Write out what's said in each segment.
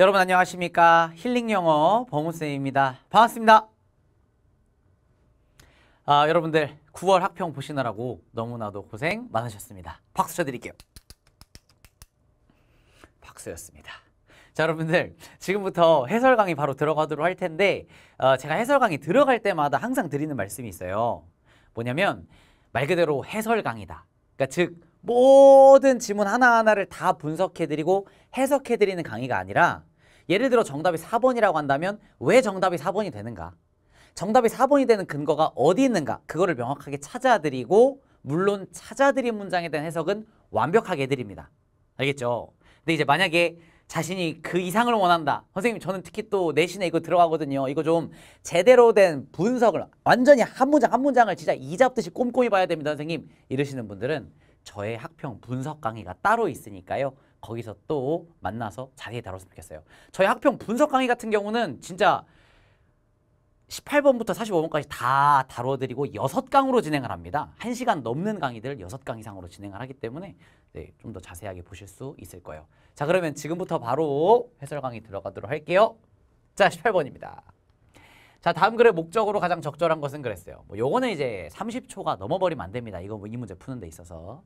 여러분 안녕하십니까 힐링 영어 범우쌤입니다 반갑습니다 아, 여러분들 9월 학평 보시느라고 너무나도 고생 많으셨습니다 박수 쳐드릴게요 박수였습니다 자 여러분들 지금부터 해설 강의 바로 들어가도록 할 텐데 어, 제가 해설 강의 들어갈 때마다 항상 드리는 말씀이 있어요 뭐냐면 말 그대로 해설 강의다 그러니까 즉 모든 지문 하나하나를 다 분석해드리고 해석해드리는 강의가 아니라 예를 들어 정답이 4번이라고 한다면 왜 정답이 4번이 되는가? 정답이 4번이 되는 근거가 어디 있는가? 그거를 명확하게 찾아드리고 물론 찾아드린 문장에 대한 해석은 완벽하게 해드립니다. 알겠죠? 근데 이제 만약에 자신이 그 이상을 원한다. 선생님 저는 특히 또 내신에 이거 들어가거든요. 이거 좀 제대로 된 분석을 완전히 한 문장 한 문장을 진짜 이잡듯이 꼼꼼히 봐야 됩니다. 선생님 이러시는 분들은 저의 학평 분석 강의가 따로 있으니까요. 거기서 또 만나서 자세히 다뤘으면 좋겠어요. 저희 학평 분석 강의 같은 경우는 진짜 18번부터 45번까지 다 다뤄드리고 6강으로 진행을 합니다. 1시간 넘는 강의들 6강 이상으로 진행을 하기 때문에 네, 좀더 자세하게 보실 수 있을 거예요. 자 그러면 지금부터 바로 해설 강의 들어가도록 할게요. 자 18번입니다. 자 다음 글의 목적으로 가장 적절한 것은 그랬어요. 뭐 요거는 이제 30초가 넘어버리면 안 됩니다. 이거 뭐이 문제 푸는 데 있어서.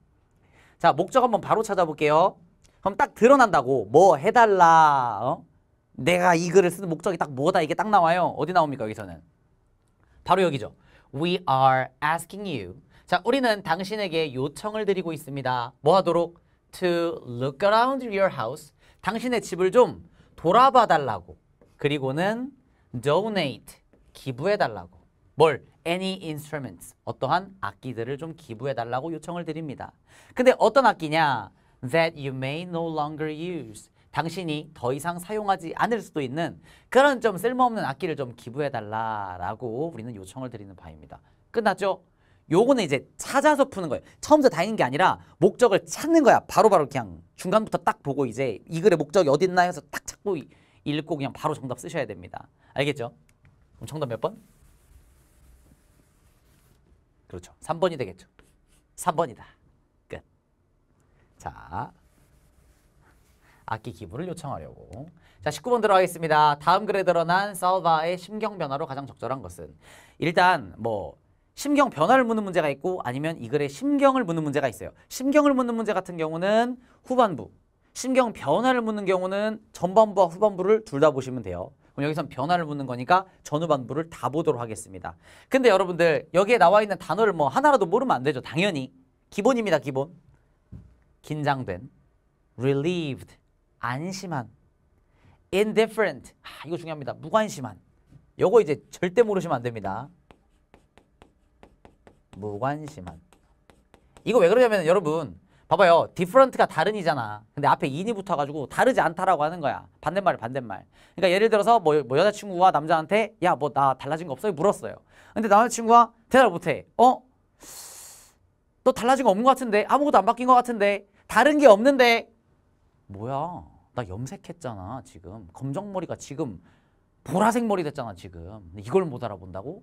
자 목적 한번 바로 찾아볼게요. 그럼 딱 드러난다고 뭐 해달라 어? 내가 이 글을 쓰는 목적이 딱 뭐다 이게 딱 나와요 어디 나옵니까 여기서는 바로 여기죠 We are asking you 자 우리는 당신에게 요청을 드리고 있습니다 뭐 하도록 To look around your house 당신의 집을 좀 돌아봐 달라고 그리고는 donate 기부해 달라고 뭘? any instruments 어떠한 악기들을 좀 기부해 달라고 요청을 드립니다 근데 어떤 악기냐 that you may no longer use. 당신이 더 이상 사용하지 않을 수도 있는 그런 좀 쓸모없는 악기를 좀 기부해달라라고 우리는 요청을 드리는 바입니다. 끝났죠? 요거는 이제 찾아서 푸는 거예요. 처음부터 다니는 게 아니라 목적을 찾는 거야. 바로바로 바로 그냥 중간부터 딱 보고 이제 이 글의 목적이 어디 있나 해서 딱 찾고 읽고 그냥 바로 정답 쓰셔야 됩니다. 알겠죠? 그럼 정답 몇 번? 그렇죠. 3번이 되겠죠. 3번이다. 자, 악기 기부를 요청하려고. 자, 19번 들어가겠습니다. 다음 글에 드러난 서우바의 심경 변화로 가장 적절한 것은 일단 뭐 심경 변화를 묻는 문제가 있고 아니면 이 글에 심경을 묻는 문제가 있어요. 심경을 묻는 문제 같은 경우는 후반부, 심경 변화를 묻는 경우는 전반부와 후반부를 둘 다 보시면 돼요. 그럼 여기선 변화를 묻는 거니까 전후반부를 다 보도록 하겠습니다. 근데 여러분들 여기에 나와 있는 단어를 뭐 하나라도 모르면 안 되죠. 당연히. 기본입니다. 기본. 긴장된, relieved, 안심한, indifferent, 아, 이거 중요합니다. 무관심한. 요거 이제 절대 모르시면 안 됩니다. 무관심한. 이거 왜 그러냐면 여러분 봐봐요. different가 다른이잖아. 근데 앞에 in이 붙어가지고 다르지 않다라고 하는 거야. 반대말이 반대말. 그러니까 예를 들어서 뭐, 뭐 여자친구와 남자한테 야뭐 나 달라진 거 없어? 물었어요. 근데 남자친구가 대답을 못해. 어? 너 달라진 거 없는 것 같은데 아무것도 안 바뀐 것 같은데 다른 게 없는데 뭐야 나 염색했잖아 지금 검정머리가 지금 보라색 머리 됐잖아 지금 이걸 못 알아본다고?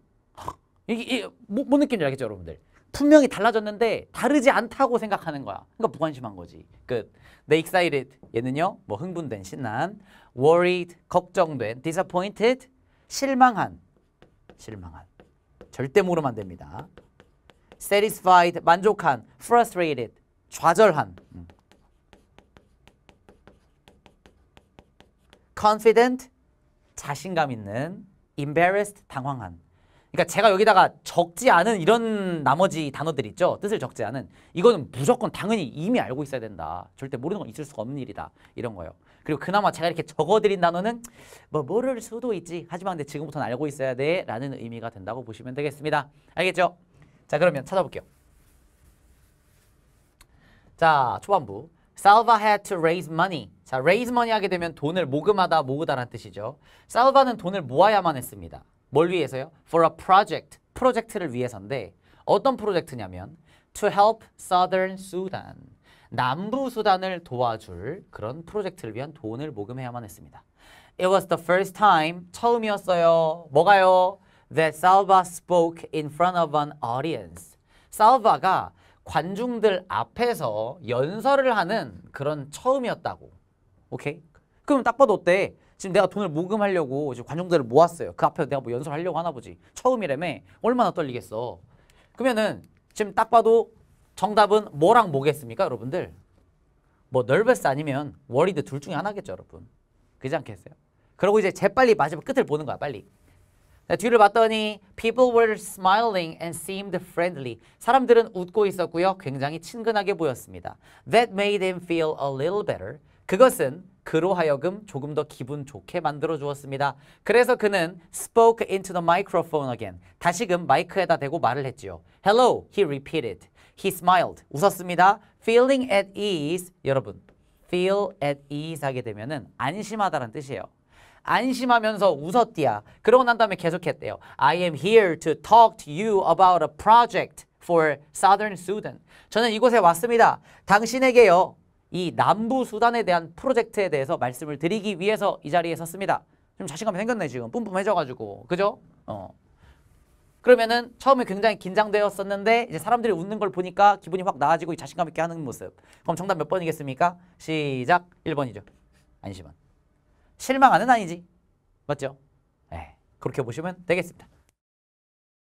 이게, 이게 뭐, 뭔 느낌인지 알겠죠 여러분들 분명히 달라졌는데 다르지 않다고 생각하는 거야 그러니까 무관심한 거지 끝 The excited 얘는요 뭐 흥분된 신난 worried 걱정된 disappointed 실망한 실망한 절대 모르면 안 됩니다 satisfied 만족한 frustrated 좌절한 confident 자신감 있는 embarrassed 당황한 그러니까 제가 여기다가 적지 않은 이런 나머지 단어들 있죠. 뜻을 적지 않은. 이거는 무조건 당연히 이미 알고 있어야 된다. 절대 모르는 건 있을 수가 없는 일이다. 이런 거예요. 그리고 그나마 제가 이렇게 적어드린 단어는 뭐 모를 수도 있지. 하지만 근데 지금부터는 알고 있어야 돼. 라는 의미가 된다고 보시면 되겠습니다. 알겠죠? 자 그러면 찾아볼게요. 자, 초반부. Salva had to raise money. 자, raise money 하게 되면 돈을 모금하다, 모으다라는 뜻이죠. Salva는 돈을 모아야만 했습니다. 뭘 위해서요? For a project, 프로젝트를 위해서인데 어떤 프로젝트냐면 to help Southern Sudan, 남부 수단을 도와줄 그런 프로젝트를 위한 돈을 모금해야만 했습니다. It was the first time, 처음이었어요. 뭐가요? That Salva spoke in front of an audience. 살바가 관중들 앞에서 연설을 하는 그런 처음이었다고. 오케이? 그럼 딱 봐도 어때? 지금 내가 돈을 모금하려고 지금 관중들을 모았어요. 그 앞에서 내가 뭐 연설하려고 하나 보지. 처음이라며 얼마나 떨리겠어. 그러면은 지금 딱 봐도 정답은 뭐랑 뭐겠습니까 여러분들? 뭐 널버스 아니면 워리드 둘 중에 하나겠죠 여러분. 그지 않겠어요? 그리고 이제 재빨리 마지막 끝을 보는 거야 빨리. 뒤를 봤더니 people were smiling and seemed friendly. 사람들은 웃고 있었고요. 굉장히 친근하게 보였습니다. That made them feel a little better. 그것은 그로 하여금 조금 더 기분 좋게 만들어 주었습니다. 그래서 그는 spoke into the microphone again. 다시금 마이크에다 대고 말을 했지요. Hello, he repeated. He smiled. 웃었습니다. Feeling at ease. 여러분, feel at ease 하게 되면안심하다는 뜻이에요. 안심하면서 웃었디야. 그러고 난 다음에 계속했대요. I am here to talk to you about a project for Southern Sudan. 저는 이곳에 왔습니다. 당신에게요. 이 남부 수단에 대한 프로젝트에 대해서 말씀을 드리기 위해서 이 자리에 섰습니다. 좀 자신감이 생겼네 지금. 뿜뿜해져가지고. 그죠? 어. 그러면은 처음에 굉장히 긴장되었었는데 이제 사람들이 웃는 걸 보니까 기분이 확 나아지고 자신감 있게 하는 모습. 그럼 정답 몇 번이겠습니까? 시작. 1번이죠. 안심한. 실망하는 아니지. 맞죠? 네, 그렇게 보시면 되겠습니다.